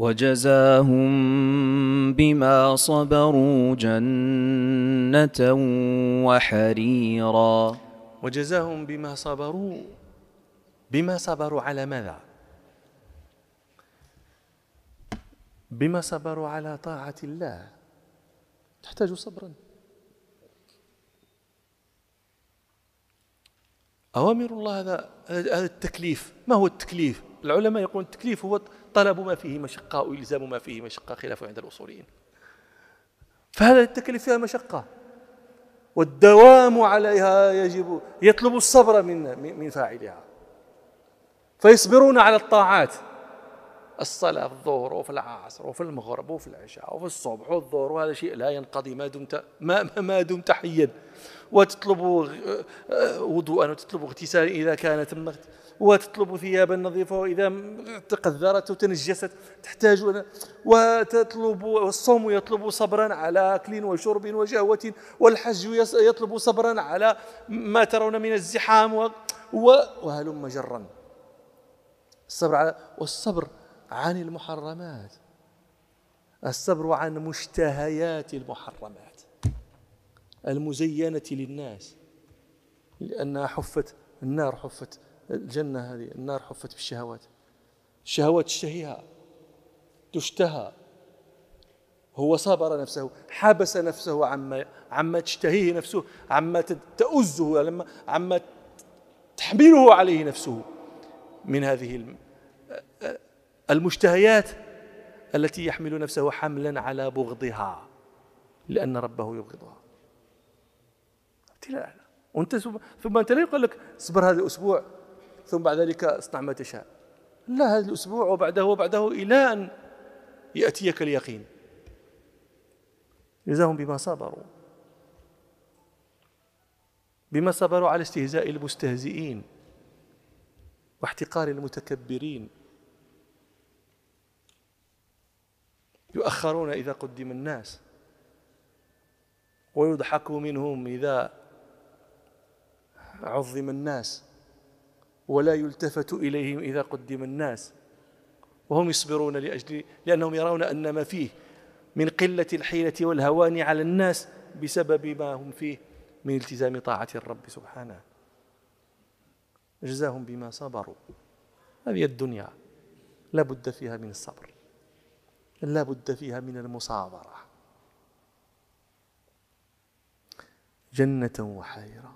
وجزاهم بما صبروا جنة وحريرا وجزاهم بما صبروا بما صبروا على ماذا؟ بما صبروا على طاعة الله تحتاج صبرا أوامر الله هذا هذا التكليف ما هو التكليف؟ العلماء يقولون التكليف هو طلب ما فيه مشقة وإلزام ما فيه مشقة خلاف عند الأصوليين فهذا التكليف فيها مشقة والدوام عليها يجب يطلب الصبر من من فاعلها فيصبرون على الطاعات الصلاة في الظهر وفي العصر وفي المغرب وفي العشاء وفي الصبح والظهر وهذا شيء لا ينقضي ما دمت ما ما دمت حيا وتطلب آه، آه، وضوءا وتطلب اغتسالا إذا كان ثم وتطلب ثيابا نظيفة وإذا تقذرت وتنجست تحتاج وتطلب والصوم يطلب صبرا على أكل وشرب وشهوة والحج يطلب صبرا على ما ترون من الزحام وهلم جرا الصبر على والصبر عن المحرمات الصبر عن مشتهيات المحرمات المزينة للناس لأنها حفت النار حفت الجنة هذه النار حفت بالشهوات الشهوات تشتهيها تشتهى هو صبر نفسه حبس نفسه عما عما تشتهيه نفسه عما تؤزه لما عما تحمله عليه نفسه من هذه المشتهيات التي يحمل نفسه حملا على بغضها لأن ربه يبغضها ابتلاء وانت ثم انت لا يقول لك اصبر هذا الاسبوع ثم بعد ذلك اصنع ما تشاء لا هذا الأسبوع وبعده وبعده إلى أن يأتيك اليقين جزاهم بما صبروا بما صبروا على استهزاء المستهزئين واحتقار المتكبرين يؤخرون إذا قدم الناس ويضحك منهم إذا عظم الناس ولا يلتفت إليهم إذا قدم الناس وهم يصبرون لأجل لأنهم يرون أن ما فيه من قلة الحيلة والهوان على الناس بسبب ما هم فيه من التزام طاعة الرب سبحانه جزاهم بما صبروا هذه الدنيا لا بد فيها من الصبر لا بد فيها من المصابرة جنة وحيره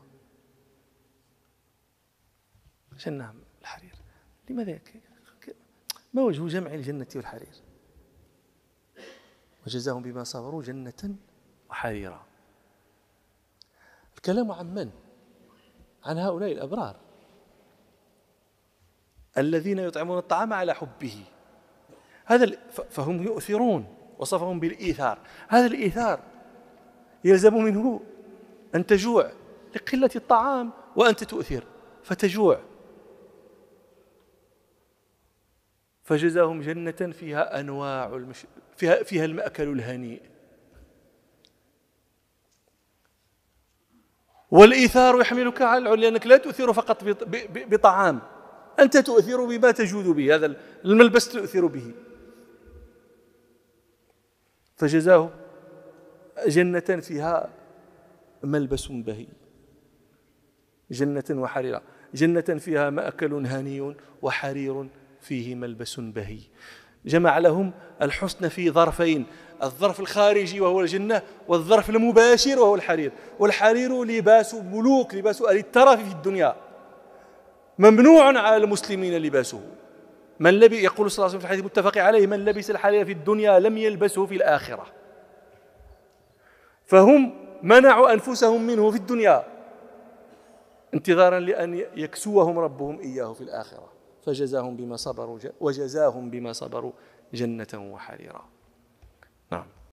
جنة الحرير لماذا ما وجه جمع الجنة والحرير وجزاهم بما صبروا جنة وحريرا الكلام عن من عن هؤلاء الأبرار الذين يطعمون الطعام على حبه هذا فهم يؤثرون وصفهم بالإيثار هذا الإيثار يلزم منه أن تجوع لقلة الطعام وأنت تؤثر فتجوع فجزاهم جنة فيها أنواع المش... فيها, فيها المأكل الهنيء والإيثار يحملك على العليا لأنك لا تؤثر فقط بطعام أنت تؤثر بما تجود به هذا الملبس تؤثر به فجزاه جنة فيها ملبس بهي جنة وحريرة جنة فيها مأكل هني وحرير فيه ملبس بهي جمع لهم الحسن في ظرفين الظرف الخارجي وهو الجنة والظرف المباشر وهو الحرير والحرير لباس ملوك لباس أهل الترف في الدنيا ممنوع على المسلمين لباسه من لبي يقول صلى الله عليه وسلم في الحديث المتفق عليه من لبس الحرير في الدنيا لم يلبسه في الآخرة فهم منعوا أنفسهم منه في الدنيا انتظارا لأن يكسوهم ربهم إياه في الآخرة فجزاهم بما صبروا وجزاهم بما صبروا جنة وحريرا نعم